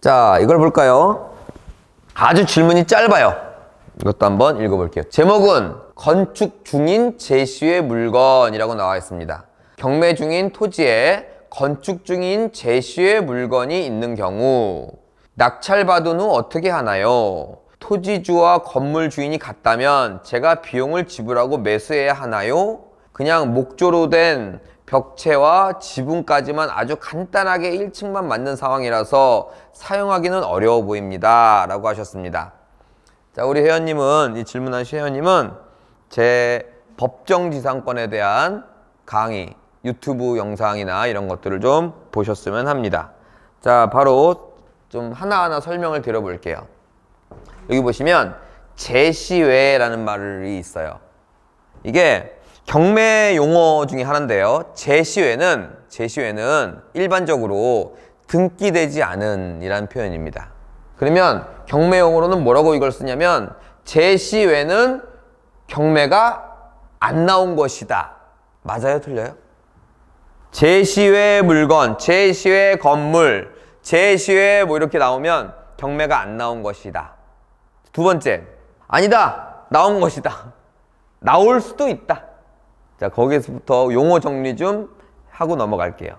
자, 이걸 볼까요? 아주 질문이 짧아요. 이것도 한번 읽어볼게요. 제목은 건축 중인 제시의 물건이라고 나와 있습니다. 경매 중인 토지에 건축 중인 제시의 물건이 있는 경우 낙찰받은 후 어떻게 하나요? 토지주와 건물 주인이 같다면 제가 비용을 지불하고 매수해야 하나요? 그냥 목조로 된 벽체와 지붕까지만 아주 간단하게 1층만 맞는 상황이라서 사용하기는 어려워 보입니다. 라고 하셨습니다. 자, 우리 회원님은, 이 질문하신 회원님은 제 법정지상권에 대한 강의, 유튜브 영상이나 이런 것들을 좀 보셨으면 합니다. 자, 바로 좀 하나하나 설명을 드려볼게요. 여기 보시면 제시외라는 말이 있어요. 이게 경매 용어 중에 하나인데요. 제시외는 제시외는 일반적으로 등기되지 않은 이라는 표현입니다. 그러면 경매 용어로는 뭐라고 이걸 쓰냐면 제시외는 경매가 안 나온 것이다. 맞아요? 틀려요? 제시외 물건, 제시외 건물, 제시외 뭐 이렇게 나오면 경매가 안 나온 것이다. 두 번째, 아니다. 나온 것이다. 나올 수도 있다. 자, 거기서부터 용어 정리 좀 하고 넘어갈게요.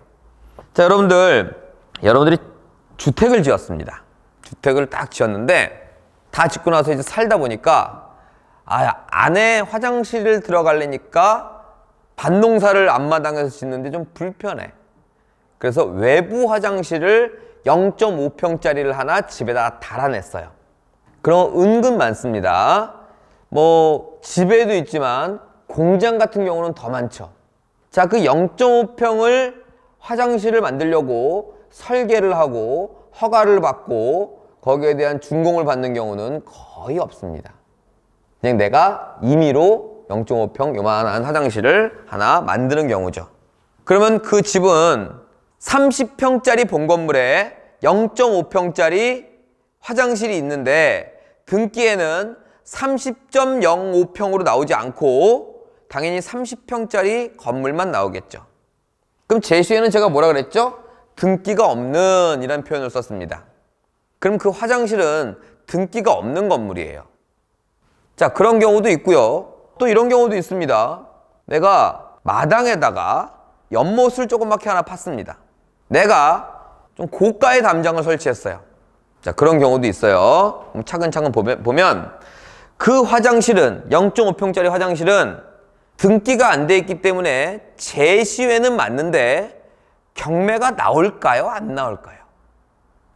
자, 여러분들, 여러분들이 주택을 지었습니다. 주택을 딱 지었는데 다 짓고 나서 이제 살다 보니까 아, 안에 화장실을 들어가려니까 반농사를 앞마당에서 짓는데 좀 불편해. 그래서 외부 화장실을 0.5평짜리를 하나 집에다 달아냈어요. 그럼 은근 많습니다. 뭐 집에도 있지만 공장 같은 경우는 더 많죠. 자, 그 0.5평을 화장실을 만들려고 설계를 하고 허가를 받고 거기에 대한 준공을 받는 경우는 거의 없습니다. 그냥 내가 임의로 0.5평 요만한 화장실을 하나 만드는 경우죠. 그러면 그 집은 30평짜리 본 건물에 0.5평짜리 화장실이 있는데 등기에는 30.05평으로 나오지 않고 당연히 30평짜리 건물만 나오겠죠. 그럼 제시에는 제가 뭐라 그랬죠? 등기가 없는 이란 표현을 썼습니다. 그럼 그 화장실은 등기가 없는 건물이에요. 자 그런 경우도 있고요. 또 이런 경우도 있습니다. 내가 마당에다가 연못을 조그맣게 하나 팠습니다. 내가 좀 고가의 담장을 설치했어요. 자 그런 경우도 있어요. 차근차근 보면 그 화장실은 0.5평짜리 화장실은 등기가 안 돼 있기 때문에 제시회는 맞는데 경매가 나올까요? 안 나올까요?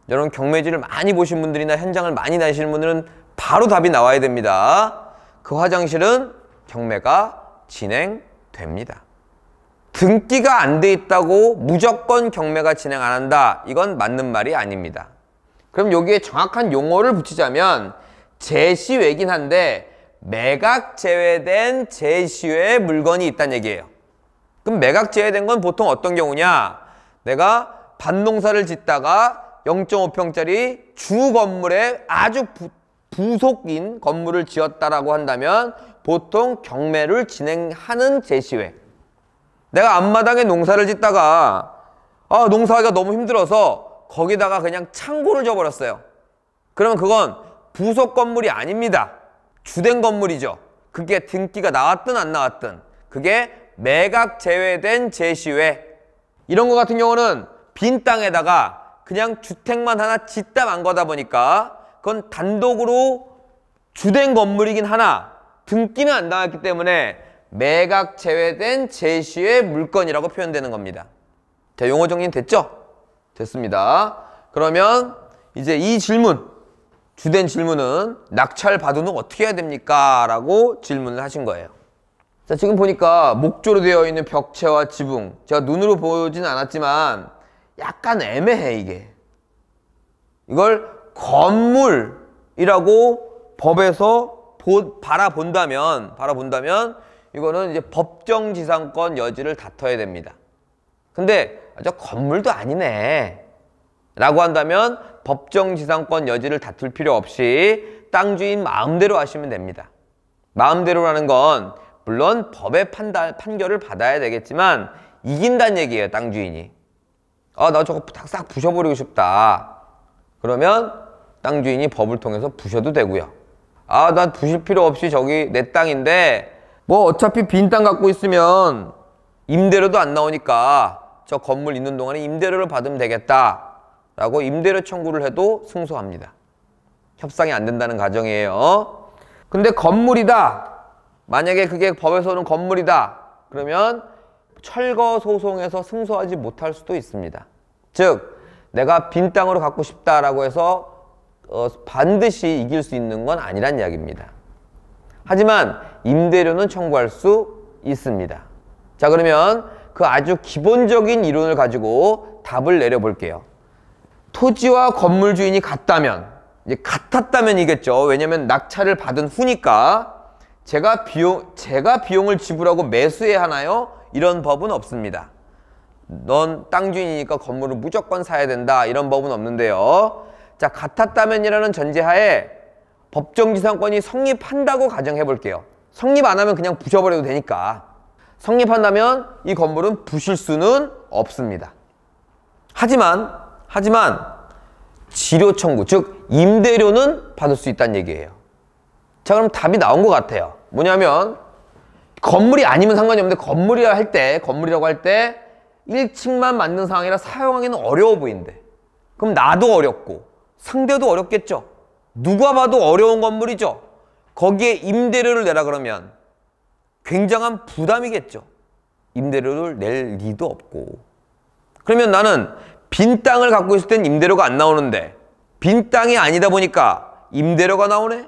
여러분 경매지를 많이 보신 분들이나 현장을 많이 다니시는 분들은 바로 답이 나와야 됩니다. 그 화장실은 경매가 진행됩니다. 등기가 안 돼 있다고 무조건 경매가 진행 안 한다. 이건 맞는 말이 아닙니다. 그럼 여기에 정확한 용어를 붙이자면 제시외긴 한데 매각 제외된 제시의 물건이 있다는 얘기예요. 그럼 매각 제외된 건 보통 어떤 경우냐? 내가 반농사를 짓다가 0.5평짜리 주 건물에 아주 부, 부속인 건물을 지었다라고 한다면 보통 경매를 진행하는 제시외. 내가 앞마당에 농사를 짓다가 아 농사하기가 너무 힘들어서 거기다가 그냥 창고를 줘버렸어요. 그러면 그건 부속 건물이 아닙니다. 주된 건물이죠. 그게 등기가 나왔든 안 나왔든 그게 매각 제외된 제시외 이런 거 같은 경우는 빈 땅에다가 그냥 주택만 하나 짓다 만 거다 보니까 그건 단독으로 주된 건물이긴 하나 등기는 안 나왔기 때문에 매각 제외된 제시의 물건이라고 표현되는 겁니다. 자, 용어 정리 됐죠? 됐습니다. 그러면 이제 이 질문 주된 질문은 낙찰 받은 후 어떻게 해야 됩니까? 라고 질문을 하신 거예요. 자 지금 보니까 목조로 되어 있는 벽체와 지붕 제가 눈으로 보지는 않았지만 약간 애매해 이게 이걸 건물이라고 법에서 보, 바라본다면 바라본다면 이거는 이제 법정지상권 여지를 다퉈야 됩니다 근데 아저 건물도 아니네 라고 한다면 법정지상권 여지를 다툴 필요 없이 땅 주인 마음대로 하시면 됩니다. 마음대로라는 건 물론 법의 판단, 판결을 받아야 되겠지만 이긴다는 얘기예요. 땅 주인이. 아, 나 저거 싹 부셔버리고 싶다. 그러면 땅 주인이 법을 통해서 부셔도 되고요. 아, 난 부실 필요 없이 저기 내 땅인데 뭐 어차피 빈 땅 갖고 있으면 임대료도 안 나오니까 저 건물 있는 동안에 임대료를 받으면 되겠다. 라고 임대료 청구를 해도 승소합니다. 협상이 안 된다는 가정이에요. 근데 건물이다. 만약에 그게 법에서는 건물이다. 그러면 철거 소송에서 승소하지 못할 수도 있습니다. 즉 내가 빈 땅으로 갖고 싶다라고 해서 어, 반드시 이길 수 있는 건 아니란 이야기입니다. 하지만 임대료는 청구할 수 있습니다. 자 그러면 그 아주 기본적인 이론을 가지고 답을 내려볼게요. 토지와 건물 주인이 같다면 이제 같았다면이겠죠. 왜냐면 낙찰을 받은 후니까 제가 비용 제가 비용을 지불하고 매수해야 하나요? 이런 법은 없습니다. 넌 땅 주인이니까 건물을 무조건 사야 된다 이런 법은 없는데요. 자 같았다면이라는 전제하에 법정지상권이 성립한다고 가정해 볼게요. 성립 안 하면 그냥 부셔버려도 되니까. 성립한다면 이 건물은 부실 수는 없습니다. 하지만 하지만 지료 청구, 즉 임대료는 받을 수 있다는 얘기예요. 자, 그럼 답이 나온 것 같아요. 뭐냐면 건물이 아니면 상관이 없는데 건물이라 할 때, 건물이라고 할 때 1층만 만든 상황이라 사용하기는 어려워 보인대. 그럼 나도 어렵고 상대도 어렵겠죠. 누가 봐도 어려운 건물이죠. 거기에 임대료를 내라 그러면 굉장한 부담이겠죠. 임대료를 낼 리도 없고. 그러면 나는 빈 땅을 갖고 있을 땐 임대료가 안 나오는데 빈 땅이 아니다 보니까 임대료가 나오네?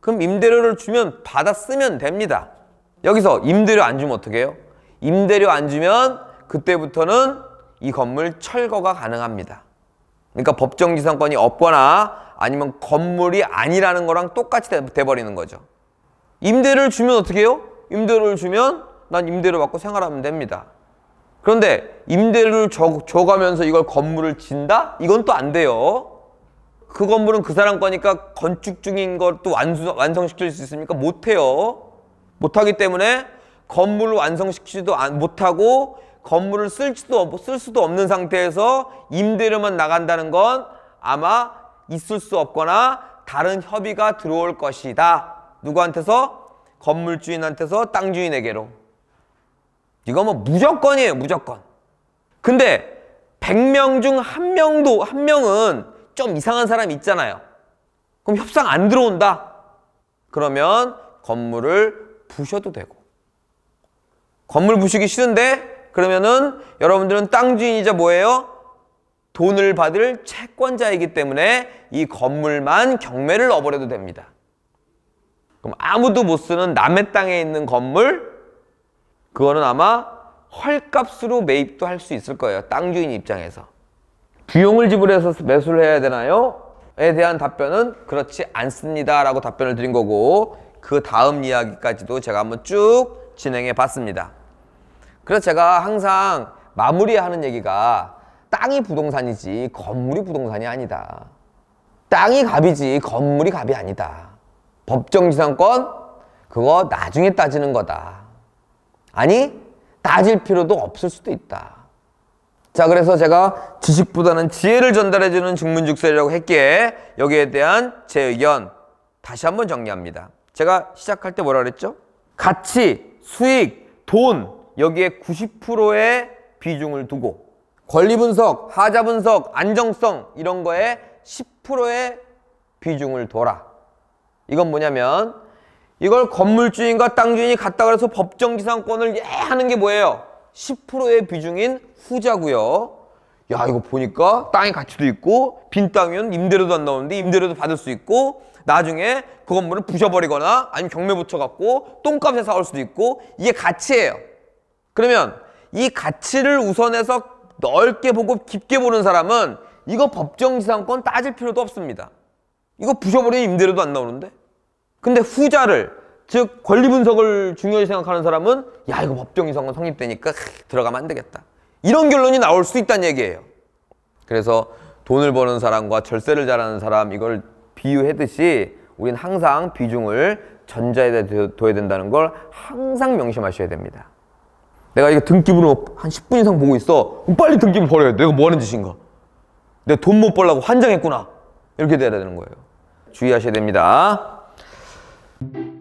그럼 임대료를 주면 받아 쓰면 됩니다. 여기서 임대료 안 주면 어떻게 해요? 임대료 안 주면 그때부터는 이 건물 철거가 가능합니다. 그러니까 법정지상권이 없거나 아니면 건물이 아니라는 거랑 똑같이 돼버리는 거죠. 임대를 료 주면 어떻게 해요? 임대료를 주면 난 임대료 받고 생활하면 됩니다. 그런데 임대료를 줘, 줘가면서 이걸 건물을 진다? 이건 또 안 돼요. 그 건물은 그 사람 거니까 건축 중인 것도 완수, 완성시킬 수 있습니까? 못해요. 못하기 때문에 건물을 완성시키지도 못하고 건물을 쓸 수도, 쓸 수도 없는 상태에서 임대료만 나간다는 건 아마 있을 수 없거나 다른 협의가 들어올 것이다. 누구한테서? 건물주인한테서 땅주인에게로. 이거 뭐 무조건이에요, 무조건. 근데 100명 중1 명도 1 명은 좀 이상한 사람이 있잖아요. 그럼 협상 안 들어온다. 그러면 건물을 부셔도 되고. 건물 부시기 싫은데 그러면은 여러분들은 땅 주인이자 뭐예요? 돈을 받을 채권자이기 때문에 이 건물만 경매를 넣어버려도 됩니다. 그럼 아무도 못 쓰는 남의 땅에 있는 건물 그거는 아마 헐값으로 매입도 할 수 있을 거예요. 땅 주인 입장에서. 비용을 지불해서 매수를 해야 되나요? 에 대한 답변은 그렇지 않습니다. 라고 답변을 드린 거고 그 다음 이야기까지도 제가 한번 쭉 진행해 봤습니다. 그래서 제가 항상 마무리하는 얘기가 땅이 부동산이지 건물이 부동산이 아니다. 땅이 갑이지 건물이 갑이 아니다. 법정지상권 그거 나중에 따지는 거다. 아니 따질 필요도 없을 수도 있다. 자 그래서 제가 지식보다는 지혜를 전달해주는 직문즉설이라고 했기에 여기에 대한 제 의견 다시 한번 정리합니다. 제가 시작할 때 뭐라 그랬죠? 가치, 수익, 돈 여기에 90%의 비중을 두고 권리 분석, 하자 분석, 안정성 이런 거에 10%의 비중을 둬라. 이건 뭐냐면 이걸 건물주인과 땅주인이 갖다 그래서 법정지상권을 예 하는 게 뭐예요? 10%의 비중인 후자고요. 야 이거 보니까 땅의 가치도 있고 빈 땅이면 임대료도 안 나오는데 임대료도 받을 수 있고 나중에 그 건물을 부셔버리거나 아니면 경매 붙여갖고 똥값에 사올 수도 있고 이게 가치예요. 그러면 이 가치를 우선해서 넓게 보고 깊게 보는 사람은 이거 법정지상권 따질 필요도 없습니다. 이거 부셔버리면 임대료도 안 나오는데 근데 후자를 즉 권리 분석을 중요히 생각하는 사람은 야 이거 법정 이성은 성립되니까 들어가면 안 되겠다. 이런 결론이 나올 수 있다는 얘기예요. 그래서 돈을 버는 사람과 절세를 잘하는 사람 이걸 비유했듯이 우린 항상 비중을 전자에 둬야 된다는 걸 항상 명심하셔야 됩니다. 내가 이거 등기부로 뭐 한 10분 이상 보고 있어. 그럼 빨리 등기부 버려야 돼. 내가 뭐 하는 짓인가. 내 돈 못 벌라고 환장했구나. 이렇게 돼야 되는 거예요. 주의하셔야 됩니다. Thank you.